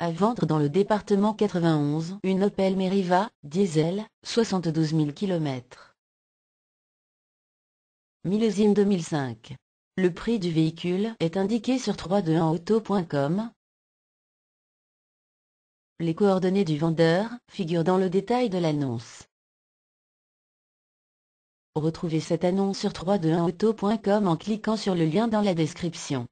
à vendre dans le département 91 une Opel Meriva, diesel, 72 000 km. Millésime 2005. Le prix du véhicule est indiqué sur 321auto.com. Les coordonnées du vendeur figurent dans le détail de l'annonce. Retrouvez cette annonce sur 321auto.com en cliquant sur le lien dans la description.